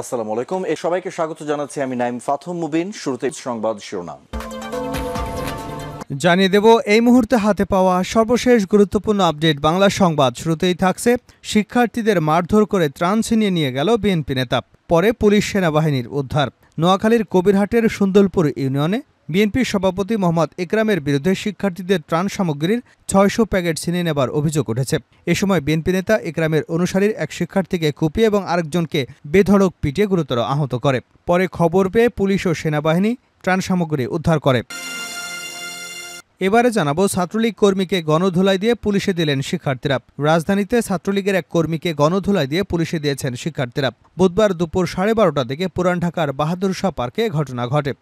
আসসালামু আলাইকুম এ সবাইকে স্বাগত জানাচ্ছি আমি নাইম ফাথম মুবিন শুরুতে সংবাদ শিরোনাম জানিয়ে দেব এই মুহূর্তে হাতে পাওয়া সর্বশেষ গুরুত্বপূর্ণ আপডেট বাংলা সংবাদ শুরুতেই থাকছে শিক্ষার্থীদের মারধর করে ত্রাণ ছিনিয়ে নিয়ে গেল বিএনপি নেতা পরে পুলিশ সেনাবাহিনীর উদ্ধার নোয়াখালীর কবিরহাটের সুন্দরপুর ইউনিয়নে বিএনপির সভাপতি মোহাম্মদ একরামের বিরুদ্ধে শিক্ষার্থীদের ত্রাণ সামগ্রীর ছয়শো প্যাকেট ছিনিয়ে নেবার অভিযোগ উঠেছে এ সময় বিএনপি নেতা একরামের অনুসারীর এক শিক্ষার্থীকে কুপিয়ে এবং আরেকজনকে বেধড়ক পিটিয়ে গুরুতর আহত করে পরে খবর পেয়ে পুলিশ ও সেনাবাহিনী ত্রাণ সামগ্রী উদ্ধার করে এবারে জানাবো ছাত্রলীগ কর্মীকে গণধুলাই দিয়ে পুলিশে দিলেন শিক্ষার্থীরা রাজধানীতে ছাত্রলীগের এক কর্মীকে গণধুলাই দিয়ে পুলিশে দিয়েছেন শিক্ষার্থীরা বুধবার দুপুর সাড়ে বারোটা থেকে পুরান ঢাকার বাহাদুর শাহ পার্কে ঘটনা ঘটে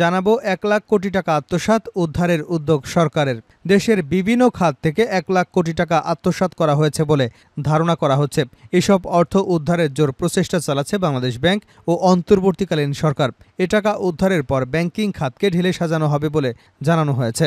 জানাবো এক লাখ কোটি টাকা আত্মসাত উদ্ধারের উদ্যোগ সরকারের দেশের বিভিন্ন খাত থেকে এক লাখ কোটি টাকা আত্মসাত করা হয়েছে বলে ধারণা করা হচ্ছে এসব অর্থ উদ্ধারের জোর প্রচেষ্টা চালাচ্ছে বাংলাদেশ ব্যাংক ও অন্তর্বর্তীকালীন সরকার এ টাকা উদ্ধারের পর ব্যাংকিং খাতকে ঢেলে সাজানো হবে বলে জানানো হয়েছে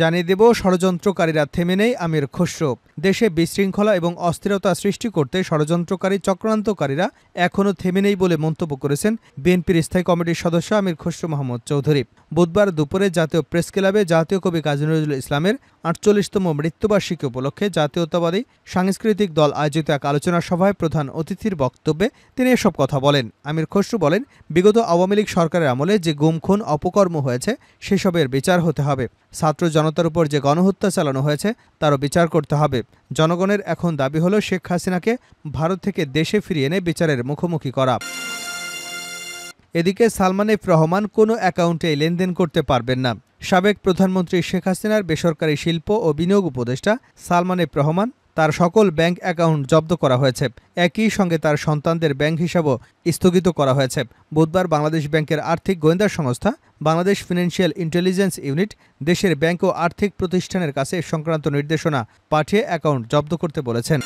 জানিয়ে দেব ষড়যন্ত্রকারীরা থেমে নেই আমির খসরু দেশে বিশৃঙ্খলা এবং অস্থিরতা সৃষ্টি করতে ষড়যন্ত্রকারী চক্রান্তকারীরা এখনও থেমে নেই বলে মন্তব্য করেছেন বিএনপির স্থায়ী কমিটির সদস্য আমির খসরু মাহমুদ চৌধুরী বুধবার দুপুরে জাতীয় প্রেস ক্লাবে জাতীয় কবি কাজী নজরুল ইসলামের আটচল্লিশতম মৃত্যুবার্ষিকী উপলক্ষে জাতীয়তাবাদী সাংস্কৃতিক দল আয়োজিত এক আলোচনা সভায় প্রধান অতিথির বক্তব্যে তিনি এসব কথা বলেন আমির খসরু বলেন বিগত আওয়ামী লীগ সরকারের আমলে যে গুম খুন অপকর্ম হয়েছে সেসবের বিচার হতে হবে ছাত্র জনতার উপর যে গণহত্যা চালানো হয়েছে তারও বিচার করতে হবে জনগণের এখন দাবি হলো শেখ হাসিনাকে ভারত থেকে দেশে ফিরিয়ে এনে বিচারের মুখোমুখি করা এদিকে সালমান এফ রহমান কোনো অ্যাকাউন্টে লেনদেন করতে পারবেন না সাবেক প্রধানমন্ত্রী শেখ হাসিনার বেসরকারি শিল্প ও বিনিয়োগ উপদেষ্টা সালমান এফ রহমান তার সকল ব্যাংক অ্যাকাউন্ট জব্দ করা হয়েছে একই সঙ্গে তার সন্তানদের ব্যাংক হিসাবও স্থগিত করা হয়েছে বুধবার বাংলাদেশ ব্যাংকের আর্থিক গোয়েন্দা সংস্থা বাংলাদেশ ফিনান্সিয়াল ইন্টেলিজেন্স ইউনিট দেশের ব্যাংক ও আর্থিক প্রতিষ্ঠানের কাছে সংক্রান্ত নির্দেশনা পাঠিয়ে অ্যাকাউন্ট জব্দ করতে বলেছেন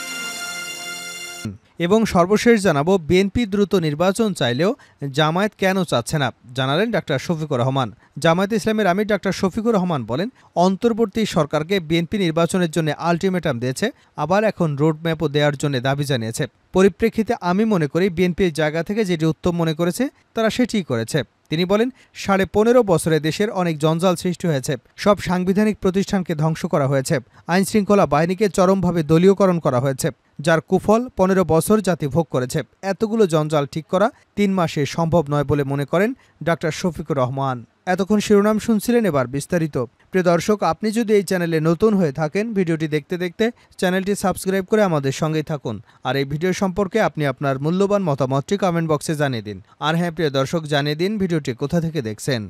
এবং সর্বশেষ জানাবো বিএনপি দ্রুত নির্বাচন চাইলেও জামায়াত কেন চাচ্ছে না জানালেন ডাক্তার শফিকুর রহমান জামায়াত ইসলামের আমির ডাক্তার শফিকুর রহমান বলেন অন্তর্বর্তী সরকারকে বিএনপি নির্বাচনের জন্য আলটিমেটাম দিয়েছে আবার এখন রোডম্যাপও দেওয়ার জন্য দাবি জানিয়েছে পরিপ্রেক্ষিতে আমি মনে করি বিএনপির জায়গা থেকে যেটি উত্তম মনে করেছে তারা সেটি করেছে তিনি বলেন সাড়ে পনেরো বছরে দেশের অনেক জঞ্জাল সৃষ্টি হয়েছে সব সাংবিধানিক প্রতিষ্ঠানকে ধ্বংস করা হয়েছে আইন শৃঙ্খলা বাহিনীকে চরমভাবে দলীয়করণ করা হয়েছে যার কুফল পনেরো বছর জাতি ভোগ করেছে এতগুলো জঞ্জাল ঠিক করা তিন মাসে সম্ভব নয় বলে মনে করেন ডাক্তার শফিকুর রহমান এতক্ষণ শিরোনাম শুনছিলেন এবার বিস্তারিত প্রিয় দর্শক আপনি যদি এই চ্যানেলে নতুন হয়ে থাকেন ভিডিওটি দেখতে দেখতে চ্যানেলটি সাবস্ক্রাইব করে আমাদের সঙ্গেই থাকুন আর এই ভিডিও সম্পর্কে আপনি আপনার মূল্যবান মতামতটি কমেন্ট বক্সে জানিয়ে দিন আর হ্যাঁ প্রিয় দর্শক জানিয়ে দিন ভিডিওটি কোথা থেকে দেখছেন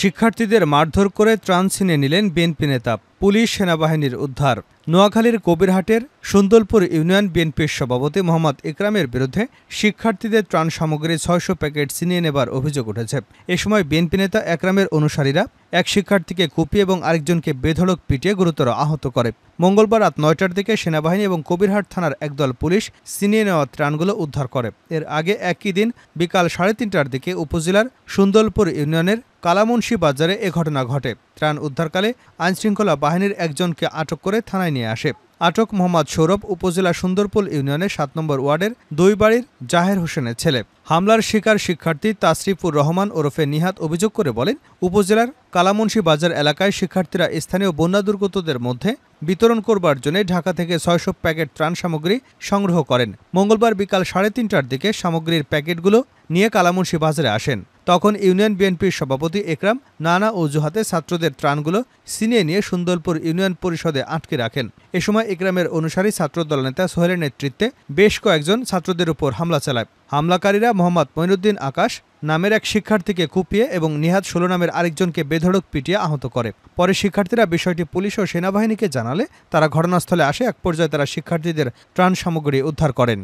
শিক্ষার্থীদের মারধর করে ত্রাণ ছিনে নিলেন বিএনপি নেতা পুলিশ সেনাবাহিনীর উদ্ধার নোয়াখালীর কবিরহাটের সুন্দরপুর ইউনিয়ন বিএনপির সভাপতি মোহাম্মদ ইকরামের বিরুদ্ধে শিক্ষার্থীদের ত্রাণ সামগ্রী ছয়শো প্যাকেট ছিনিয়ে নেবার অভিযোগ উঠেছে এ সময় বিএনপি নেতা একরামের অনুসারীরা এক শিক্ষার্থীকে কুপিয়ে এবং আরেকজনকে বেধড়ক পিটিয়ে গুরুতর আহত করে মঙ্গলবার রাত নয়টার দিকে সেনাবাহিনী এবং কবিরহাট থানার একদল পুলিশ ছিনিয়ে নেওয়া ত্রাণগুলো উদ্ধার করে এর আগে একই দিন বিকাল সাড়ে তিনটার দিকে উপজেলার সুন্দরপুর ইউনিয়নের কালামুন্সি বাজারে এ ঘটনা ঘটে ত্রাণ উদ্ধারকালে আইনশৃঙ্খলা বাহিনীর একজনকে আটক করে থানায় নিয়ে আসে আটক মোহাম্মদ সৌরভ উপজেলা সুন্দরপুল ইউনিয়নের সাত নম্বর ওয়ার্ডের দুই বাড়ির জাহের হোসেনের ছেলে হামলার শিকার শিক্ষার্থী তাসরিফুর রহমান ওরফে নিহাত অভিযোগ করে বলেন উপজেলার কালামুন্সি বাজার এলাকায় শিক্ষার্থীরা স্থানীয় বন্যা দুর্গতদের মধ্যে বিতরণ করবার জন্য ঢাকা থেকে ছয়শো প্যাকেট ত্রাণ সামগ্রী সংগ্রহ করেন মঙ্গলবার বিকাল সাড়ে তিনটার দিকে সামগ্রীর প্যাকেটগুলো নিয়ে কালামুন্সি বাজারে আসেন তখন ইউনিয়ন বিএনপির সভাপতি একরাম নানা অজুহাতে ছাত্রদের ত্রাণগুলো সিনিয়ে নিয়ে সুন্দরপুর ইউনিয়ন পরিষদে আটকে রাখেন এ সময় একরামের অনুসারী ছাত্রদল নেতা সোহেলের নেতৃত্বে বেশ কয়েকজন ছাত্রদের উপর হামলা চালায় হামলাকারীরা মোহাম্মদ মইনুদ্দিন আকাশ নামের এক শিক্ষার্থীকে কুপিয়ে এবং নিহাত ষোলো নামের আরেকজনকে বেধড়ক পিটিয়ে আহত করে পরে শিক্ষার্থীরা বিষয়টি পুলিশ ও সেনাবাহিনীকে জানালে তারা ঘটনাস্থলে আসে এক পর্যায়ে তারা শিক্ষার্থীদের ত্রাণ সামগ্রী উদ্ধার করেন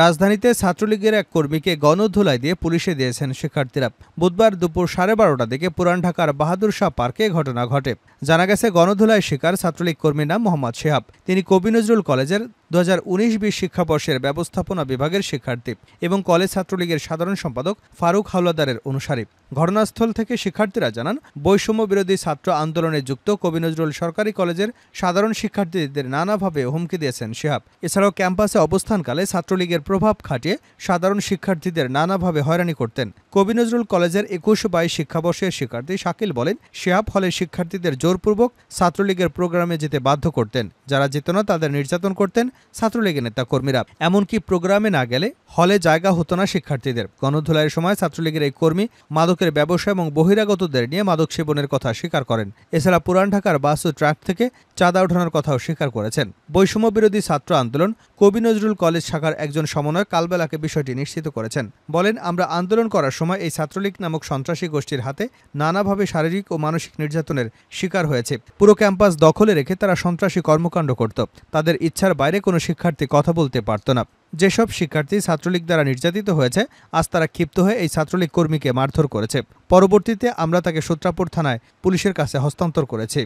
রাজধানীতে ছাত্রলীগের এক কর্মীকে গণধুলাই দিয়ে পুলিশে দিয়েছেন শিক্ষার্থীরা বুধবার দুপুর সাড়ে বারোটা দিকে পুরান ঢাকার বাহাদুর শাহ পার্কে ঘটনা ঘটে জানা গেছে গণধুলায় শিকার ছাত্রলীগ কর্মীর নাম মোহাম্মদ শেহাব তিনি কবি নজরুল কলেজের দু হাজার উনিশ বিশ শিক্ষাবর্ষের ব্যবস্থাপনা বিভাগের শিক্ষার্থী এবং কলেজ ছাত্রলীগের সাধারণ সম্পাদক ফারুক হাওলাদারের অনুসারী ঘটনাস্থল থেকে শিক্ষার্থীরা জানান বৈষম্য বিরোধী ছাত্র আন্দোলনে যুক্ত কবি নজরুল সরকারি কলেজের সাধারণ শিক্ষার্থীদের নানাভাবে হুমকি দিয়েছেন শিহাব এছাড়াও ক্যাম্পাসে অবস্থানকালে ছাত্রলীগের প্রভাব খাটিয়ে সাধারণ শিক্ষার্থীদের নানাভাবে হয়রানি করতেন কবি নজরুল কলেজের একুশ বাইশ শিক্ষাবর্ষের শিক্ষার্থী শাকিল বলেন শিহাব হলে শিক্ষার্থীদের জোরপূর্বক ছাত্রলীগের প্রোগ্রামে যেতে বাধ্য করতেন যারা যেত না তাদের নির্যাতন করতেন ছাত্রলীগের নেতা কর্মীরা এমনকি প্রোগ্রামে না গেলে হলে জায়গা হতো না শিক্ষার্থীদের গণধুলাইয়ের সময় ছাত্রলীগের এই কর্মী মাদক মাদকের ব্যবসা এবং বহিরাগতদের নিয়ে মাদক সেবনের কথা স্বীকার করেন এছাড়া পুরান ঢাকার বাস ও ট্রাক থেকে চাঁদা ওঠানোর কথাও স্বীকার করেছেন বৈষম্য বিরোধী ছাত্র আন্দোলন কবি নজরুল কলেজ শাখার একজন সমন্বয় কালবেলাকে বিষয়টি নিশ্চিত করেছেন বলেন আমরা আন্দোলন করার সময় এই ছাত্রলীগ নামক সন্ত্রাসী গোষ্ঠীর হাতে নানাভাবে শারীরিক ও মানসিক নির্যাতনের শিকার হয়েছে পুরো ক্যাম্পাস দখলে রেখে তারা সন্ত্রাসী কর্মকাণ্ড করত তাদের ইচ্ছার বাইরে কোনো শিক্ষার্থী কথা বলতে পারত না যেসব শিক্ষার্থী ছাত্রলীগ দ্বারা নির্যাতিত হয়েছে আজ তারা ক্ষিপ্ত হয়ে এই ছাত্রলীগ কর্মীকে মারধর করেছে পরবর্তীতে আমরা তাকে সূত্রাপুর থানায় পুলিশের কাছে হস্তান্তর করেছি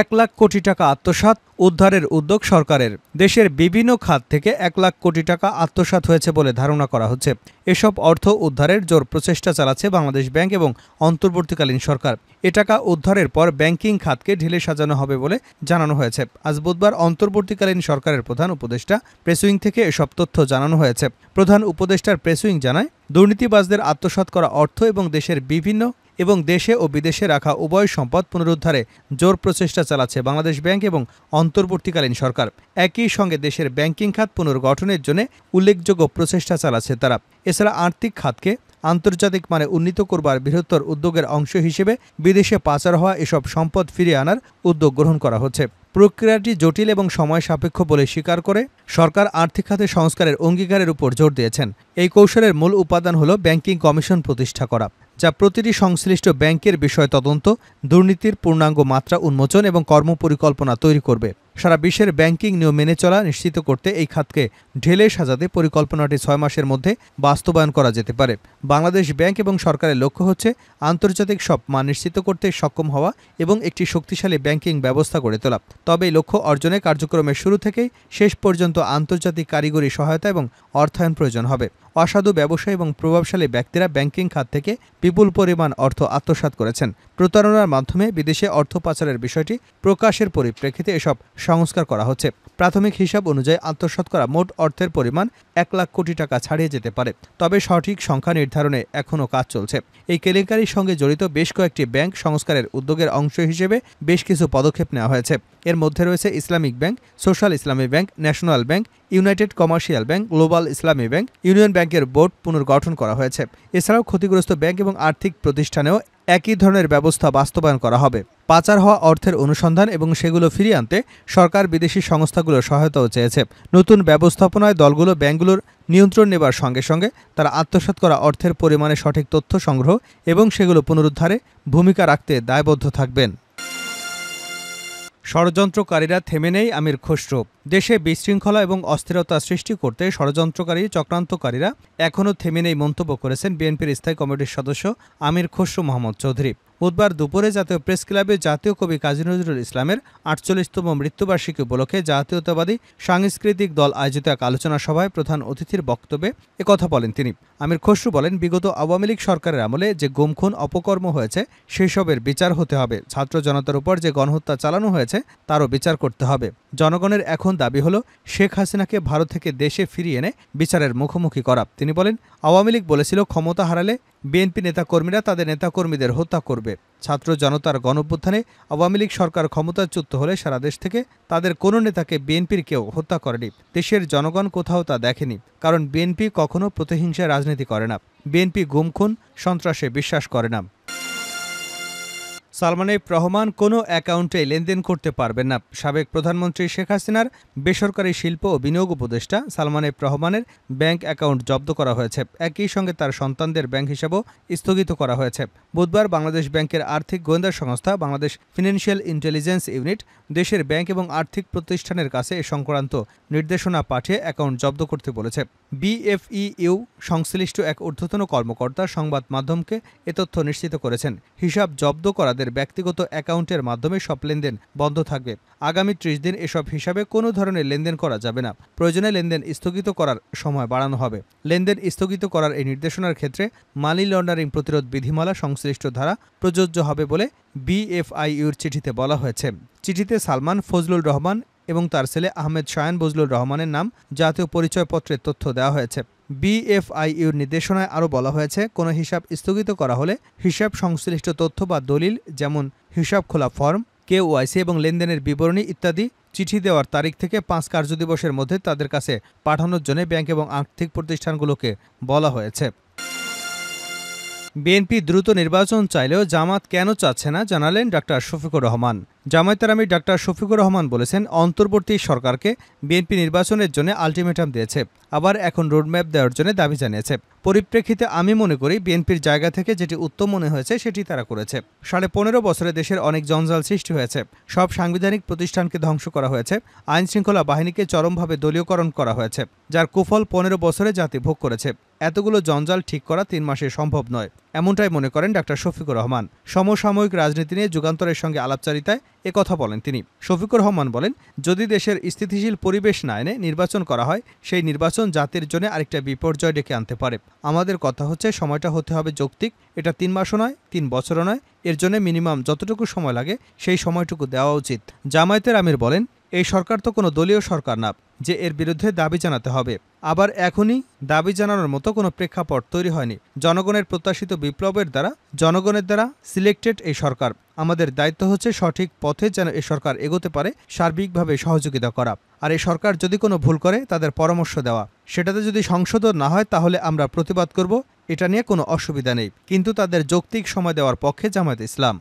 এক লাখ কোটি টাকা আত্মসাত উদ্ধারের উদ্যোগ সরকারের দেশের বিভিন্ন খাত থেকে এক লাখ কোটি টাকা আত্মসাত হয়েছে বলে ধারণা করা হচ্ছে এসব অর্থ উদ্ধারের জোর প্রচেষ্টা চালাচ্ছে বাংলাদেশ ব্যাংক এবং অন্তর্বর্তীকালীন সরকার এ টাকা উদ্ধারের পর ব্যাংকিং খাতকে ঢিলে সাজানো হবে বলে জানানো হয়েছে আজ বুধবার অন্তর্বর্তীকালীন সরকারের প্রধান উপদেষ্টা প্রেসুইং থেকে এসব তথ্য জানানো হয়েছে প্রধান উপদেষ্টার প্রেসুইং জানায় দুর্নীতিবাজদের আত্মসাত করা অর্থ এবং দেশের বিভিন্ন এবং দেশে ও বিদেশে রাখা উভয় সম্পদ পুনরুদ্ধারে জোর প্রচেষ্টা চালাচ্ছে বাংলাদেশ ব্যাংক এবং অন্তর্বর্তীকালীন সরকার একই সঙ্গে দেশের ব্যাংকিং খাত পুনর্গঠনের জন্য উল্লেখযোগ্য প্রচেষ্টা চালাচ্ছে তারা এছাড়া আর্থিক খাতকে আন্তর্জাতিক মানে উন্নীত করবার বৃহত্তর উদ্যোগের অংশ হিসেবে বিদেশে পাচার হওয়া এসব সম্পদ ফিরিয়ে আনার উদ্যোগ গ্রহণ করা হচ্ছে প্রক্রিয়াটি জটিল এবং সময় সাপেক্ষ বলে স্বীকার করে সরকার আর্থিক খাতে সংস্কারের অঙ্গীকারের উপর জোর দিয়েছেন এই কৌশলের মূল উপাদান হল ব্যাংকিং কমিশন প্রতিষ্ঠা করা যা প্রতিটি সংশ্লিষ্ট ব্যাংকের বিষয় তদন্ত দুর্নীতির পূর্ণাঙ্গ মাত্রা উন্মোচন এবং কর্মপরিকল্পনা তৈরি করবে সারা বিশ্বের ব্যাংকিং নিয়ম মেনে চলা নিশ্চিত করতে এই খাতকে ঢেলে সাজাতে পরিকল্পনাটি ছয় মাসের মধ্যে বাস্তবায়ন করা যেতে পারে বাংলাদেশ ব্যাংক এবং সরকারের লক্ষ্য হচ্ছে আন্তর্জাতিক সব মান নিশ্চিত করতে সক্ষম হওয়া এবং একটি শক্তিশালী ব্যাংকিং ব্যবস্থা গড়ে তোলা তবে এই লক্ষ্য অর্জনে কার্যক্রমের শুরু থেকেই শেষ পর্যন্ত আন্তর্জাতিক কারিগরি সহায়তা এবং অর্থায়ন প্রয়োজন হবে অসাধু ব্যবসায়ী এবং প্রভাবশালী ব্যক্তিরা ব্যাংকিং খাত থেকে বিপুল পরিমাণ অর্থ আত্মসাত করেছেন প্রতারণার মাধ্যমে বিদেশে অর্থ পাচারের বিষয়টি প্রকাশের পরিপ্রেক্ষিতে এসব সংস্কার করা হচ্ছে প্রাথমিক হিসাব অনুযায়ী আত্মসাত করা মোট অর্থের পরিমাণ এক লাখ কোটি টাকা ছাড়িয়ে যেতে পারে তবে সঠিক সংখ্যা নির্ধারণে এখনও কাজ চলছে এই কেলেঙ্কারির সঙ্গে জড়িত বেশ কয়েকটি ব্যাংক সংস্কারের উদ্যোগের অংশ হিসেবে বেশ কিছু পদক্ষেপ নেওয়া হয়েছে এর মধ্যে রয়েছে Islamic bank social Islami bank national bank united commercial bank global Islami bank union ব্যাংকের বোর্ড পুনর্গঠন করা হয়েছে এছাড়াও ক্ষতিগ্রস্ত ব্যাংক এবং আর্থিক প্রতিষ্ঠানেও একই ধরনের ব্যবস্থা বাস্তবায়ন করা হবে পাচার হওয়া অর্থের অনুসন্ধান এবং সেগুলো ফিরিয়ে আনতে সরকার বিদেশি সংস্থাগুলোর সহায়তাও চেয়েছে নতুন ব্যবস্থাপনায় দলগুলো ব্যাংকগুলোর নিয়ন্ত্রণ নেবার সঙ্গে সঙ্গে তারা আত্মসাত করা অর্থের পরিমাণে সঠিক তথ্য সংগ্রহ এবং সেগুলো পুনরুদ্ধারে ভূমিকা রাখতে দায়বদ্ধ থাকবেন ষড়যন্ত্রকারীরা থেমে নেই আমির খসরু দেশে বিশৃঙ্খলা এবং অস্থিরতা সৃষ্টি করতে ষড়যন্ত্রকারী চক্রান্তকারীরা এখনও থেমে নেই মন্তব্য করেছেন বিএনপির স্থায়ী কমিটির সদস্য আমির খসরু মোহাম্মদ চৌধুরী বুধবার দুপুরে জাতীয় প্রেস ক্লাবে জাতীয় কবি কাজী নজরুল ইসলামের আটচল্লিশতম মৃত্যুবার্ষিকী উপলক্ষে জাতীয়তাবাদী সাংস্কৃতিক দল আয়োজিত এক আলোচনা সভায় প্রধান অতিথির বক্তব্যে একথা বলেন তিনি আমির খসরু বলেন বিগত আওয়ামী লীগ সরকারের আমলে যে গুমখুন অপকর্ম হয়েছে সেসবের বিচার হতে হবে ছাত্র জনতার উপর যে গণহত্যা চালানো হয়েছে তারও বিচার করতে হবে জনগণের এখন দাবি হলো শেখ হাসিনাকে ভারত থেকে দেশে ফিরিয়ে এনে বিচারের মুখোমুখি করা তিনি বলেন আওয়ামী লীগ বলেছিল ক্ষমতা হারালে বিএনপি নেতাকর্মীরা তাদের নেতাকর্মীদের হত্যা করবে করবে ছাত্র জনতার গণভ্যুত্থানে আওয়ামী লীগ সরকার ক্ষমতাচ্যুত হলে সারা দেশ থেকে তাদের কোনো নেতাকে বিএনপির কেউ হত্যা করেনি দেশের জনগণ কোথাও তা দেখেনি কারণ বিএনপি কখনো প্রতিহিংসা রাজনীতি করে না বিএনপি গুমখুন সন্ত্রাসে বিশ্বাস করে না সালমান এফ রহমান কোনো অ্যাকাউন্টে লেনদেন করতে পারবেন না সাবেক প্রধানমন্ত্রী শেখ হাসিনার বেসরকারি শিল্প ও বিনিয়োগ উপদেষ্টা সালমান এফ রহমানের ব্যাংক অ্যাকাউন্ট জব্দ করা হয়েছে একই সঙ্গে তার সন্তানদের ব্যাংক হিসাবও স্থগিত করা হয়েছে বুধবার বাংলাদেশ ব্যাংকের আর্থিক গোয়েন্দা সংস্থা বাংলাদেশ ফিনান্সিয়াল ইন্টেলিজেন্স ইউনিট দেশের ব্যাংক এবং আর্থিক প্রতিষ্ঠানের কাছে এ সংক্রান্ত নির্দেশনা পাঠিয়ে অ্যাকাউন্ট জব্দ করতে বলেছে বিএফইউ সংশ্লিষ্ট এক ঊর্ধ্বতন কর্মকর্তা সংবাদ মাধ্যমকে এ তথ্য নিশ্চিত করেছেন হিসাব জব্দ করাদের ব্যক্তিগত অ্যাকাউন্টের মাধ্যমে সব লেনদেন বন্ধ থাকবে আগামী ত্রিশ দিন এসব হিসাবে কোনো ধরনের লেনদেন করা যাবে না প্রয়োজনে লেনদেন স্থগিত করার সময় বাড়ানো হবে লেনদেন স্থগিত করার এই নির্দেশনার ক্ষেত্রে মানি লন্ডারিং প্রতিরোধ বিধিমালা সংশ্লিষ্ট ধারা প্রযোজ্য হবে বলে বিএফআইইউর চিঠিতে বলা হয়েছে চিঠিতে সালমান ফজলুল রহমান এবং তার ছেলে আহমেদ শায়ান বজলুর রহমানের নাম জাতীয় পরিচয়পত্রের তথ্য দেওয়া হয়েছে বিএফআইইউর নির্দেশনায় আরও বলা হয়েছে কোনো হিসাব স্থগিত করা হলে হিসাব সংশ্লিষ্ট তথ্য বা দলিল যেমন হিসাব খোলা ফর্ম কেওআইসি এবং লেনদেনের বিবরণী ইত্যাদি চিঠি দেওয়ার তারিখ থেকে পাঁচ কার্যদিবসের মধ্যে তাদের কাছে পাঠানোর জন্য ব্যাংক এবং আর্থিক প্রতিষ্ঠানগুলোকে বলা হয়েছে বিএনপি দ্রুত নির্বাচন চাইলেও জামাত কেন চাচ্ছে না জানালেন ডক্টর শফিকুর রহমান জামায়াতের আমি ডাক্তার শফিকুর রহমান বলেছেন অন্তর্বর্তী সরকারকে বিএনপি নির্বাচনের জন্য আলটিমেটাম দিয়েছে আবার এখন রোডম্যাপ দেওয়ার জন্য দাবি জানিয়েছে পরিপ্রেক্ষিতে আমি মনে করি বিএনপির জায়গা থেকে যেটি উত্তম মনে হয়েছে সেটি তারা করেছে সাড়ে পনেরো বছরে দেশের অনেক জঞ্জাল সৃষ্টি হয়েছে সব সাংবিধানিক প্রতিষ্ঠানকে ধ্বংস করা হয়েছে আইন শৃঙ্খলা বাহিনীকে চরমভাবে দলীয়করণ করা হয়েছে যার কুফল পনেরো বছরে জাতি ভোগ করেছে এতগুলো জঞ্জাল ঠিক করা তিন মাসে সম্ভব নয় এমনটাই মনে করেন ডাক্তার শফিকুর রহমান সমসাময়িক রাজনীতি নিয়ে যুগান্তরের সঙ্গে আলাপচারিতায় একথা বলেন তিনি শফিকুর রহমান বলেন যদি দেশের স্থিতিশীল পরিবেশ না এনে নির্বাচন করা হয় সেই নির্বাচন জাতির জন্য আরেকটা বিপর্যয় ডেকে আনতে পারে আমাদের কথা হচ্ছে সময়টা হতে হবে যৌক্তিক এটা তিন মাসও নয় তিন বছরও নয় এর জন্য মিনিমাম যতটুকু সময় লাগে সেই সময়টুকু দেওয়া উচিত জামায়াতের আমির বলেন এই সরকার তো কোনো দলীয় সরকার না যে এর বিরুদ্ধে দাবি জানাতে হবে আবার এখনই দাবি জানানোর মতো কোনো প্রেক্ষাপট তৈরি হয়নি জনগণের প্রত্যাশিত বিপ্লবের দ্বারা জনগণের দ্বারা সিলেক্টেড এই সরকার আমাদের দায়িত্ব হচ্ছে সঠিক পথে যেন এ সরকার এগোতে পারে সার্বিকভাবে সহযোগিতা করা আর এই সরকার যদি কোনো ভুল করে তাদের পরামর্শ দেওয়া সেটাতে যদি সংশোধন না হয় তাহলে আমরা প্রতিবাদ করব এটা নিয়ে কোনো অসুবিধা নেই কিন্তু তাদের যৌক্তিক সময় দেওয়ার পক্ষে জামায়াত ইসলাম